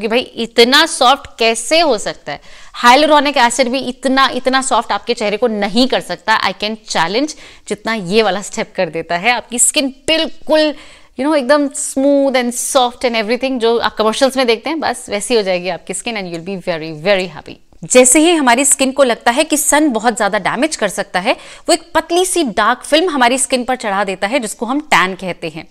कि भाई इतना सॉफ्ट कैसे हो सकता है हाइलोरॉनिक एसिड भी इतना इतना सॉफ्ट आपके चेहरे को नहीं कर सकता आई कैन चैलेंज जितना ये वाला स्टेप कर देता है आपकी स्किन बिल्कुल यू नो एकदम smooth and soft and everything जो आप कमर्शियल्स में देखते हैं बस वैसी हो जाएगी आपकी skin and you'll be very very happy जैसे ही हमारी स्किन को लगता है कि सन बहुत ज़्यादा डैमेज कर सकता है वो एक पतली सी डार्क फिल्म हमारी स्किन पर चढ़ा देता है जिसको हम टैन कहते हैं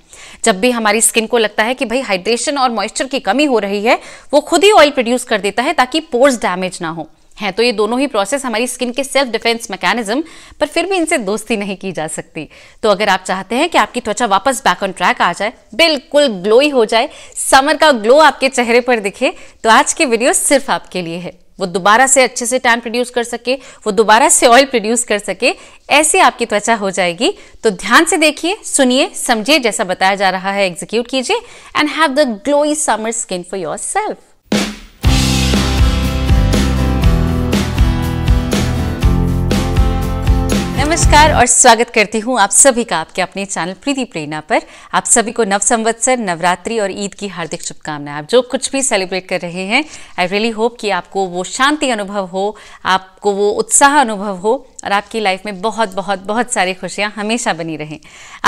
जब भी हमारी स्किन को लगता है कि भाई हाइड्रेशन और मॉइस्चर की कमी हो रही है वो खुद ही ऑयल प्रोड्यूस कर देता है ताकि पोर्स डैमेज ना हो है तो ये दोनों ही प्रोसेस हमारी स्किन के सेल्फ डिफेंस मैकेनिज्म पर फिर भी इनसे दोस्ती नहीं की जा सकती तो अगर आप चाहते हैं कि आपकी त्वचा वापस बैक ऑन ट्रैक आ जाए बिल्कुल ग्लोई हो जाए समर का ग्लो आपके चेहरे पर दिखे तो आज की वीडियो सिर्फ आपके लिए है वो दोबारा से अच्छे से टैन प्रोड्यूस कर सके वो दोबारा से ऑयल प्रोड्यूस कर सके ऐसे आपकी त्वचा हो जाएगी तो ध्यान से देखिए सुनिए समझिए जैसा बताया जा रहा है एग्जीक्यूट कीजिए and have the glowy summer skin for yourself नमस्कार और स्वागत करती हूँ आप सभी का आपके अपने चैनल प्रीति प्रेरणा पर आप सभी को नव संवत्सर नवरात्रि और ईद की हार्दिक शुभकामनाएं आप जो कुछ भी सेलिब्रेट कर रहे हैं आई रियली होप कि आपको वो शांति अनुभव हो आपको वो उत्साह अनुभव हो और आपकी लाइफ में बहुत बहुत बहुत सारी खुशियाँ हमेशा बनी रहें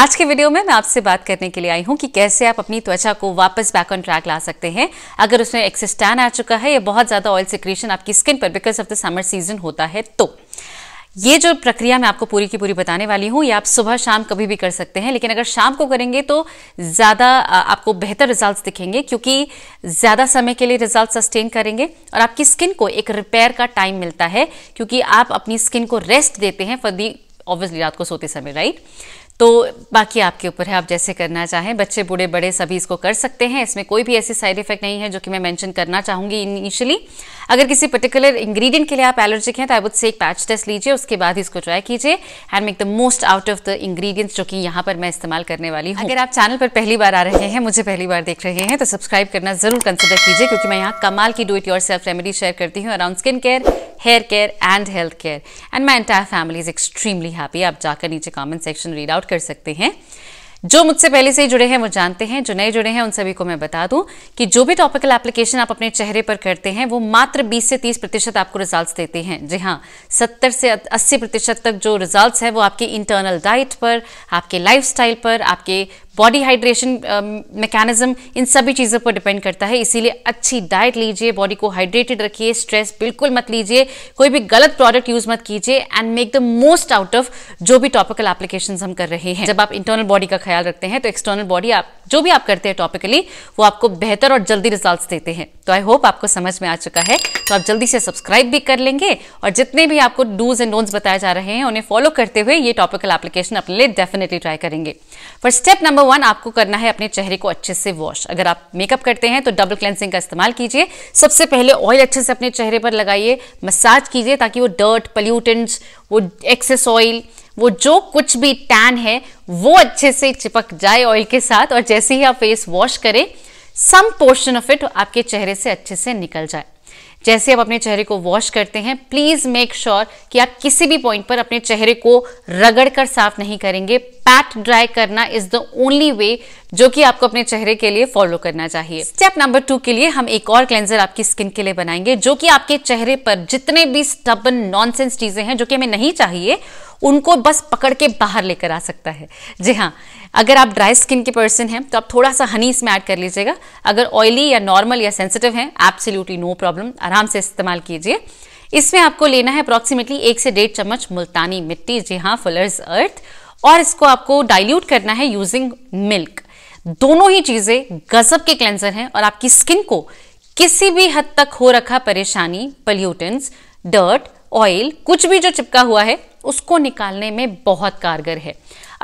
आज के वीडियो में मैं आपसे बात करने के लिए आई हूँ कि कैसे आप अपनी त्वचा को वापस बैक ऑन ट्रैक ला सकते हैं अगर उसमें एक्सिस्टैन आ चुका है या बहुत ज़्यादा ऑयल सिक्रेशन आपकी स्किन पर because of the summer season होता है तो ये जो प्रक्रिया मैं आपको पूरी की पूरी बताने वाली हूँ ये आप सुबह शाम कभी भी कर सकते हैं लेकिन अगर शाम को करेंगे तो ज़्यादा आपको बेहतर रिजल्ट्स दिखेंगे क्योंकि ज़्यादा समय के लिए रिजल्ट सस्टेन करेंगे और आपकी स्किन को एक रिपेयर का टाइम मिलता है क्योंकि आप अपनी स्किन को रेस्ट देते हैं फॉर दी ऑब्वियसली रात को सोते समय राइट तो बाकी आपके ऊपर है आप जैसे करना चाहें बच्चे बूढ़े बड़े सभी इसको कर सकते हैं इसमें कोई भी ऐसी साइड इफेक्ट नहीं है जो कि मैं मेंशन करना चाहूंगी इनिशियली अगर किसी पर्टिकुलर इंग्रेडिएंट के लिए आप एलर्जिक हैं तो आई वुड से एक पैच टेस्ट लीजिए उसके बाद इसको ट्राई कीजिए and make the most out of the ingredients जो कि यहाँ पर मैं इस्तेमाल करने वाली हूँ अगर आप चैनल पर पहली बार आ रहे हैं मुझे पहली बार देख रहे हैं तो सब्सक्राइब करना जरूर कंसिडर कीजिए क्योंकि मैं यहाँ कमाल की do it yourself remedy share करती हूँ around skin care hair care and health care and my entire family is extremely happy आप जाकर नीचे कॉमेंट सेक्शन रीड आउट कर सकते हैं जो मुझसे पहले से ही जुड़े हैं वो जानते हैं जो नए जुड़े हैं उन सभी को मैं बता दूं कि जो भी टॉपिकल एप्लीकेशन आप अपने चेहरे पर करते हैं वो मात्र 20 से 30 प्रतिशत आपको रिजल्ट्स देते हैं जी हाँ 70 से 80 प्रतिशत तक जो रिजल्ट्स है वो आपके इंटरनल डाइट पर आपके लाइफ पर आपके बॉडी हाइड्रेशन मैकेनिज्म इन सभी चीज़ों पर डिपेंड करता है इसीलिए अच्छी डाइट लीजिए बॉडी को हाइड्रेटेड रखिए स्ट्रेस बिल्कुल मत लीजिए कोई भी गलत प्रोडक्ट यूज़ मत कीजिए and make the most out of जो भी टॉपिकल एप्लीकेशन हम कर रहे हैं जब आप इंटरनल बॉडी का ख्याल ख्याल रखते हैं तो एक्सटर्नल बॉडी आप जो भी आप करते हैं टॉपिकली वो आपको बेहतर और जल्दी रिजल्ट देते हैं तो आई होप आपको समझ में आ चुका है तो आप जल्दी से सब्सक्राइब भी कर लेंगे और जितने भी आपको डूज एंड डोंट्स बताए जा रहे हैं उन्हें फॉलो करते हुए ये टॉपिकल एप्लीकेशन अपने लिए डेफिनेटली ट्राई करेंगे पर स्टेप नंबर वन आपको करना है अपने चेहरे को अच्छे से वॉश अगर आप मेकअप करते हैं तो डबल क्लेंसिंग का इस्तेमाल कीजिए सबसे पहले ऑयल अच्छे से अपने चेहरे पर लगाइए मसाज कीजिए ताकि वो डर्ट पल्यूटेंट्स वो एक्सेस ऑयल वो जो कुछ भी टैन है वो अच्छे से चिपक जाए ऑयल के साथ और जैसे ही आप फेस वॉश करें सम पोर्शन ऑफ इट आपके चेहरे से अच्छे से निकल जाए जैसे आप अपने चेहरे को वॉश करते हैं प्लीज़ मेक श्योर कि आप किसी भी पॉइंट पर अपने चेहरे को रगड़ कर साफ नहीं करेंगे पैट ड्राई करना इज़ द ओनली वे जो कि आपको अपने चेहरे के लिए फॉलो करना चाहिए स्टेप नंबर टू के लिए हम एक और क्लेंजर आपकी स्किन के लिए बनाएंगे जो कि आपके चेहरे पर जितने भी स्टबन नॉनसेंस चीजें हैं जो कि हमें नहीं चाहिए उनको बस पकड़ के बाहर लेकर आ सकता है जी हाँ अगर आप ड्राई स्किन के पर्सन हैं तो आप थोड़ा सा हनी इसमें ऐड कर लीजिएगा अगर ऑयली या नॉर्मल या सेंसिटिव हैं एब्सोल्युटली नो प्रॉब्लम आराम से इस्तेमाल कीजिए इसमें आपको लेना है अप्रॉक्सीमेटली एक से डेढ़ चम्मच मुल्तानी मिट्टी जी हाँ फुलर्स अर्थ और इसको आपको डाइल्यूट करना है यूजिंग मिल्क दोनों ही चीज़ें गजब के क्लेंजर हैं और आपकी स्किन को किसी भी हद तक हो रखा परेशानी पल्यूटेंस डर्ट ऑयल कुछ भी जो चिपका हुआ है उसको निकालने में बहुत कारगर है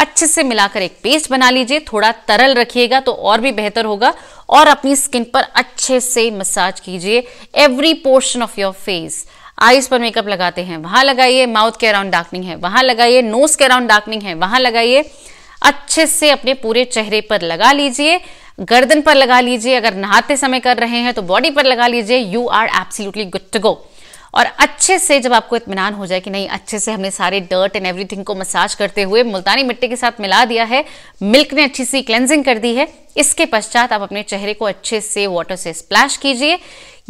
अच्छे से मिलाकर एक पेस्ट बना लीजिए थोड़ा तरल रखिएगा तो और भी बेहतर होगा और अपनी स्किन पर अच्छे से मसाज कीजिए every portion of your face eyes पर मेकअप लगाते हैं वहां लगाइए माउथ के अराउंड डार्कनिंग है वहां लगाइए नोज के अराउंड डार्कनिंग है वहां लगाइए अच्छे से अपने पूरे चेहरे पर लगा लीजिए गर्दन पर लगा लीजिए अगर नहाते समय कर रहे हैं तो बॉडी पर लगा लीजिए you are absolutely good to go और अच्छे से जब आपको इतमान हो जाए कि नहीं अच्छे से हमने सारे डर्ट एंड एवरीथिंग को मसाज करते हुए मुल्तानी मिट्टी के साथ मिला दिया है मिल्क ने अच्छी सी क्लेंजिंग कर दी है इसके पश्चात आप अपने चेहरे को अच्छे से वाटर से स्प्लैश कीजिए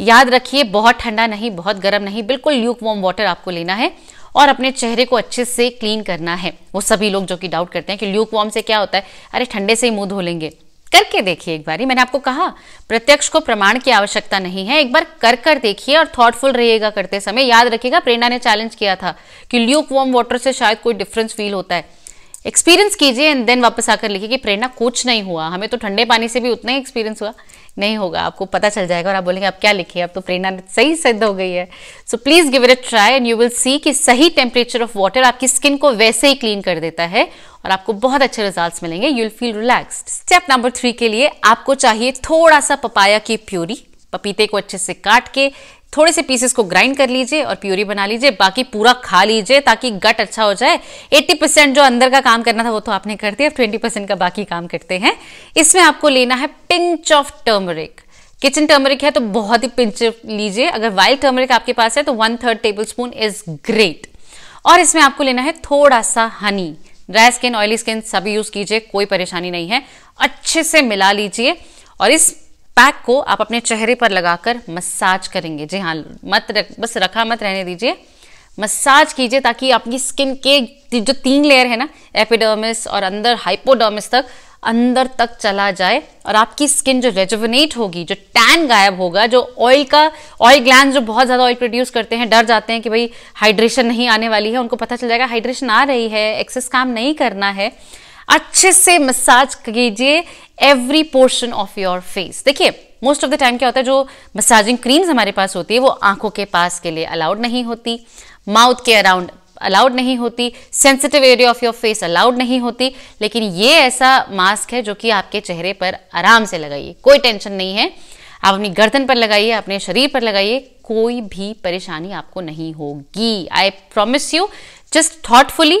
याद रखिए बहुत ठंडा नहीं बहुत गर्म नहीं बिल्कुल ल्यूक वॉम वाटर आपको लेना है और अपने चेहरे को अच्छे से क्लीन करना है वो सभी लोग जो कि डाउट करते हैं कि ल्यूक वॉर्म से क्या होता है अरे ठंडे से ही मुंह धो लेंगे करके देखिए एक बार ही मैंने आपको कहा प्रत्यक्ष को प्रमाण की आवश्यकता नहीं है एक बार कर कर देखिए और थॉटफुल रहिएगा करते समय याद रखिएगा प्रेरणा ने चैलेंज किया था कि ल्यूक वार्म वाटर से शायद कोई डिफरेंस फील होता है एक्सपीरियंस कीजिए एंड देन वापस आकर लिखिए कि प्रेरणा कुछ नहीं हुआ हमें तो ठंडे पानी से भी उतना ही एक्सपीरियंस हुआ नहीं होगा आपको पता चल जाएगा और आप बोलेंगे आप क्या लिखिए अब तो प्रेरणा सही सिद्ध हो गई है so please give it a try and you will see कि सही टेम्परेचर ऑफ वाटर आपकी स्किन को वैसे ही क्लीन कर देता है और आपको बहुत अच्छे रिजल्ट्स मिलेंगे you will feel relaxed step number three के लिए आपको चाहिए थोड़ा सा पपाया की प्यूरी पपीते को अच्छे से काट के थोड़े से पीसेस को ग्राइंड कर लीजिए और प्यूरी बना लीजिए बाकी पूरा खा लीजिए ताकि गट अच्छा हो जाए 80 परसेंट जो अंदर का काम करना था वो तो आपने कर दिया ट्वेंटी परसेंट का बाकी काम करते हैं इसमें आपको लेना है pinch of turmeric kitchen turmeric है तो बहुत ही पिंच लीजिए अगर वाइल्ड टर्मरिक आपके पास है तो one third tablespoon is great और इसमें आपको लेना है थोड़ा सा honey dry skin oily skin सभी यूज कीजिए कोई परेशानी नहीं है अच्छे से मिला लीजिए और इस पैक को आप अपने चेहरे पर लगाकर मसाज करेंगे जी हाँ मत रख बस रखा मत रहने दीजिए मसाज कीजिए ताकि आपकी स्किन के जो तीन लेयर है ना एपिडर्मिस और अंदर हाइपोडर्मिस तक अंदर तक चला जाए और आपकी स्किन जो रेजुवनेट होगी जो टैन गायब होगा जो ऑयल का ऑयल ग्लैंड जो बहुत ज़्यादा ऑयल प्रोड्यूस करते हैं डर जाते हैं कि भाई हाइड्रेशन नहीं आने वाली है उनको पता चल जाएगा हाइड्रेशन आ रही है एक्सेस काम नहीं करना है अच्छे से मसाज कीजिए every portion of your face देखिए मोस्ट ऑफ द टाइम क्या होता है जो मसाजिंग क्रीम्स हमारे पास होती है वो आंखों के पास के लिए अलाउड नहीं होती माउथ के अराउंड अलाउड नहीं होती sensitive area of your face allowed नहीं होती लेकिन ये ऐसा मास्क है जो कि आपके चेहरे पर आराम से लगाइए कोई टेंशन नहीं है आप अपनी गर्दन पर लगाइए अपने शरीर पर लगाइए कोई भी परेशानी आपको नहीं होगी I promise you just thoughtfully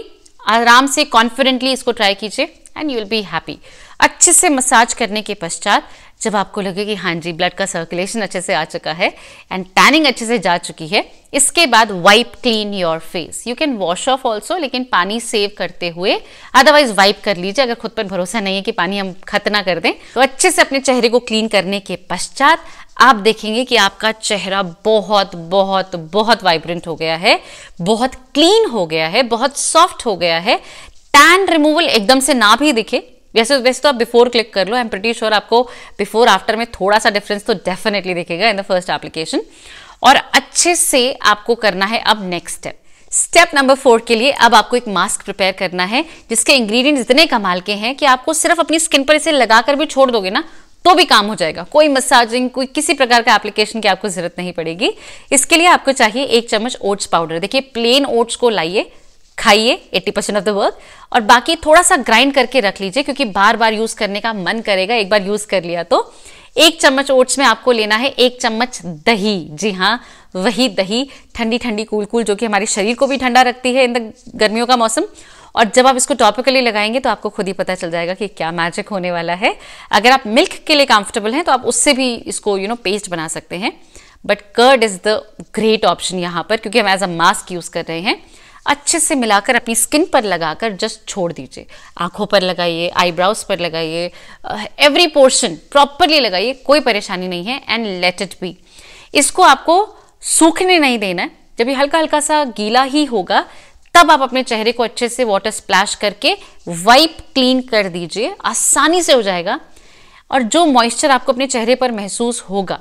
आराम से कॉन्फिडेंटली इसको ट्राई कीजिए and you will be happy अच्छे से मसाज करने के पश्चात जब आपको लगे कि हाँ जी ब्लड का सर्कुलेशन अच्छे से आ चुका है एंड टैनिंग अच्छे से जा चुकी है इसके बाद wipe clean your face you can wash off also लेकिन पानी सेव करते हुए अदरवाइज वाइप कर लीजिए अगर खुद पर भरोसा नहीं है कि पानी हम खतना कर दें तो अच्छे से अपने चेहरे को क्लीन करने के पश्चात आप देखेंगे कि आपका चेहरा बहुत बहुत बहुत वाइब्रेंट हो गया है बहुत क्लीन हो गया है बहुत सॉफ्ट हो गया है टैन रिमूवल एकदम से ना भी दिखे वैसे वैसे तो आप बिफोर क्लिक कर लो आई एम प्रटी श्योर आपको बिफोर आफ्टर में थोड़ा सा डिफरेंस तो डेफिनेटली दिखेगा इन द फर्स्ट एप्लीकेशन और अच्छे से आपको करना है अब next step step number four के लिए अब आपको एक मास्क प्रिपेयर करना है जिसके इंग्रेडिएंट्स इतने कमाल के हैं कि आपको सिर्फ अपनी स्किन पर इसे लगाकर भी छोड़ दोगे ना तो भी काम हो जाएगा कोई मसाजिंग कोई किसी प्रकार का एप्लीकेशन की आपको जरूरत नहीं पड़ेगी इसके लिए आपको चाहिए एक चम्मच ओट्स पाउडर देखिए प्लेन ओट्स को लाइए खाइए 80 परसेंट ऑफ द वर्क और बाकी थोड़ा सा ग्राइंड करके रख लीजिए क्योंकि बार बार यूज करने का मन करेगा एक बार यूज कर लिया तो एक चम्मच ओट्स में आपको लेना है एक चम्मच दही जी हाँ वही दही ठंडी ठंडी कूल कूल जो कि हमारे शरीर को भी ठंडा रखती है इन द गर्मियों का मौसम और जब आप इसको टॉपिकली लगाएंगे तो आपको खुद ही पता चल जाएगा कि क्या मैजिक होने वाला है अगर आप मिल्क के लिए कंफर्टेबल हैं तो आप उससे भी इसको you you know know, paste बना सकते हैं but curd is the great option यहाँ पर क्योंकि हम एज अ मास्क यूज़ कर रहे हैं अच्छे से मिलाकर अपनी स्किन पर लगाकर जस्ट छोड़ दीजिए आंखों पर लगाइए आईब्राउज पर लगाइए एवरी पोर्शन प्रॉपरली लगाइए कोई परेशानी नहीं है एंड लेट इट बी इसको आपको सूखने नहीं देना है जब ये हल्का हल्का सा गीला ही होगा तब आप अपने चेहरे को अच्छे से वाटर स्प्लैश करके वाइप क्लीन कर दीजिए आसानी से हो जाएगा और जो मॉइस्चर आपको अपने चेहरे पर महसूस होगा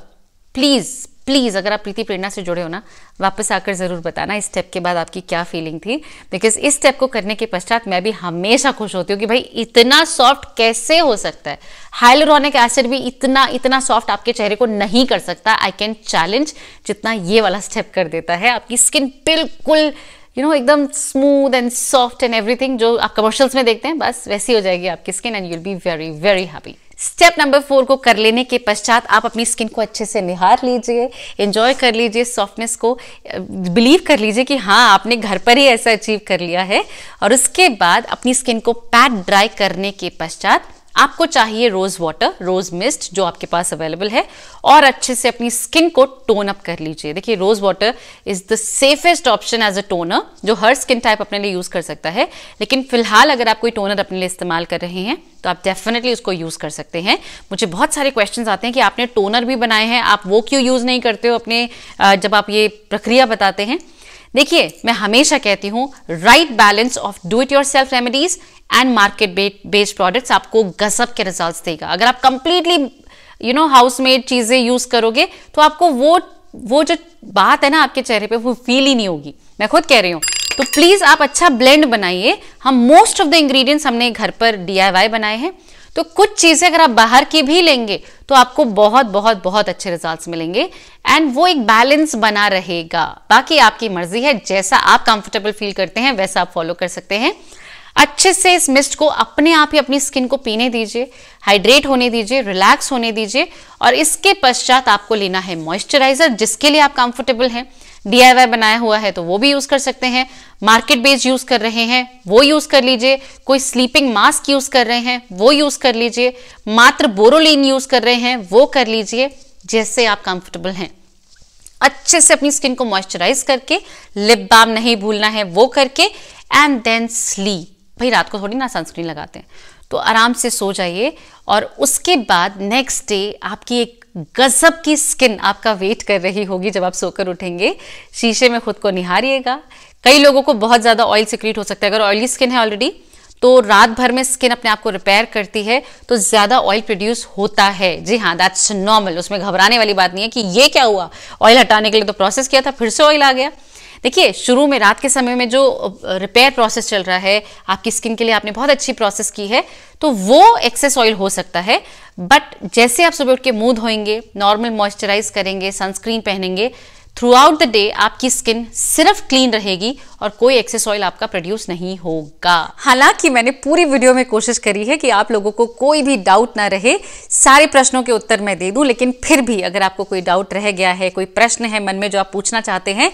प्लीज़ प्लीज़ अगर आप प्रीति प्रेरणा से जुड़े हो ना वापस आकर ज़रूर बताना इस स्टेप के बाद आपकी क्या फीलिंग थी बिकॉज इस स्टेप को करने के पश्चात मैं भी हमेशा खुश होती हूँ कि भाई इतना सॉफ्ट कैसे हो सकता है हाइलोरॉनिक एसिड भी इतना इतना सॉफ्ट आपके चेहरे को नहीं कर सकता आई कैन चैलेंज जितना ये वाला स्टेप कर देता है आपकी स्किन बिल्कुल यू नो एकदम smooth and soft and everything जो आप कमर्शियल्स में देखते हैं बस वैसी हो जाएगी आपकी skin and you'll be very very happy step number four को कर लेने के पश्चात आप अपनी स्किन को अच्छे से निहार लीजिए इंजॉय कर लीजिए सॉफ्टनेस को बिलीव कर लीजिए कि हाँ आपने घर पर ही ऐसा अचीव कर लिया है और उसके बाद अपनी स्किन को पैट ड्राई करने के पश्चात आपको चाहिए रोज वाटर रोज मिस्ट जो आपके पास अवेलेबल है और अच्छे से अपनी स्किन को टोन अप कर लीजिए देखिए rose water is the safest option as a toner जो हर स्किन टाइप अपने लिए यूज कर सकता है लेकिन फिलहाल अगर आप कोई टोनर अपने लिए इस्तेमाल कर रहे हैं तो आप डेफिनेटली उसको यूज कर सकते हैं मुझे बहुत सारे क्वेश्चन आते हैं कि आपने टोनर भी बनाए हैं आप वो क्यों यूज नहीं करते हो अपने जब आप ये प्रक्रिया बताते हैं देखिए मैं हमेशा कहती हूँ right balance of do it yourself remedies and market based products आपको गजब के रिजल्ट देगा अगर आप completely you know house made चीज़ें यूज़ करोगे तो आपको वो वो जो बात है ना आपके चेहरे पे वो फील ही नहीं होगी मैं खुद कह रही हूँ तो प्लीज़ आप अच्छा ब्लेंड बनाइए हम मोस्ट ऑफ द इंग्रेडिएंट्स हमने घर पर डी बनाए हैं तो कुछ चीज़ें अगर आप बाहर की भी लेंगे तो आपको बहुत बहुत बहुत अच्छे रिजल्ट्स मिलेंगे एंड वो एक बैलेंस बना रहेगा बाकी आपकी मर्जी है जैसा आप कंफर्टेबल फील करते हैं वैसा आप फॉलो कर सकते हैं अच्छे से इस मिस्ट को अपने आप ही अपनी स्किन को पीने दीजिए हाइड्रेट होने दीजिए रिलैक्स होने दीजिए और इसके पश्चात आपको लेना है मॉइस्चराइजर जिसके लिए आप कंफर्टेबल हैं डी बनाया हुआ है तो वो भी यूज कर सकते हैं मार्केट बेस्ड यूज कर रहे हैं वो यूज कर लीजिए कोई स्लीपिंग मास्क यूज कर रहे हैं वो यूज कर लीजिए मात्र बोरोलिन यूज कर रहे हैं वो कर लीजिए जैसे आप कंफर्टेबल हैं अच्छे से अपनी स्किन को मॉइस्चराइज करके लिप बाम नहीं भूलना है वो करके एंड देन स्लीप भाई रात को थोड़ी ना सनस्क्रीन लगाते हैं तो आराम से सो जाइए और उसके बाद नेक्स्ट डे आपकी एक गजब की स्किन आपका वेट कर रही होगी जब आप सोकर उठेंगे शीशे में खुद को निहारिएगा कई लोगों को बहुत ज़्यादा ऑयल सिक्रीट हो सकता है अगर ऑयली स्किन है ऑलरेडी तो रात भर में स्किन अपने आप को रिपेयर करती है तो ज़्यादा ऑयल प्रोड्यूस होता है जी हाँ दैट्स नॉर्मल उसमें घबराने वाली बात नहीं है कि ये क्या हुआ ऑयल हटाने के लिए तो प्रोसेस किया था फिर से ऑयल आ गया देखिए शुरू में रात के समय में जो रिपेयर प्रोसेस चल रहा है आपकी स्किन के लिए आपने बहुत अच्छी प्रोसेस की है तो वो एक्सेस ऑयल हो सकता है बट जैसे आप सुबह उठ के मुंह धोएंगे नॉर्मल मॉइस्चराइज करेंगे सनस्क्रीन पहनेंगे थ्रू आउट द डे आपकी स्किन सिर्फ क्लीन रहेगी और कोई एक्सेस ऑयल आपका प्रोड्यूस नहीं होगा हालांकि मैंने पूरी वीडियो में कोशिश करी है कि आप लोगों को कोई भी डाउट ना रहे सारे प्रश्नों के उत्तर मैं दे दूं लेकिन फिर भी अगर आपको कोई डाउट रह गया है कोई प्रश्न है मन में जो आप पूछना चाहते हैं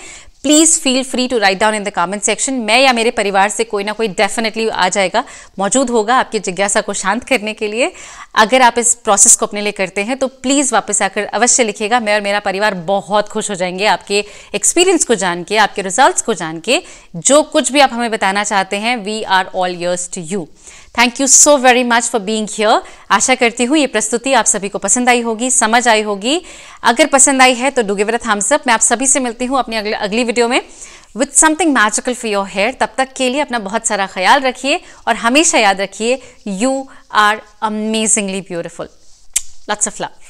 please feel free to write down in the comment section मैं या मेरे परिवार से कोई ना कोई डेफिनेटली आ जाएगा मौजूद होगा आपकी जिज्ञासा को शांत करने के लिए अगर आप इस प्रोसेस को अपने लिए करते हैं तो प्लीज़ वापस आकर अवश्य लिखेगा मैं और मेरा परिवार बहुत खुश हो जाएंगे आपके एक्सपीरियंस को जान के आपके रिजल्ट को जान के जो कुछ भी आप हमें बताना चाहते हैं we are all yours to you thank you so very much for being here आशा करती हूँ ये प्रस्तुति आप सभी को पसंद आई होगी समझ आई होगी अगर पसंद आई है तो डू गिव थम्स अप मैं आप सभी से मिलती हूँ अपनी अगली अगली वीडियो में with something magical for your hair तब तक के लिए अपना बहुत सारा ख्याल रखिए और हमेशा याद रखिए you are amazingly beautiful lots of love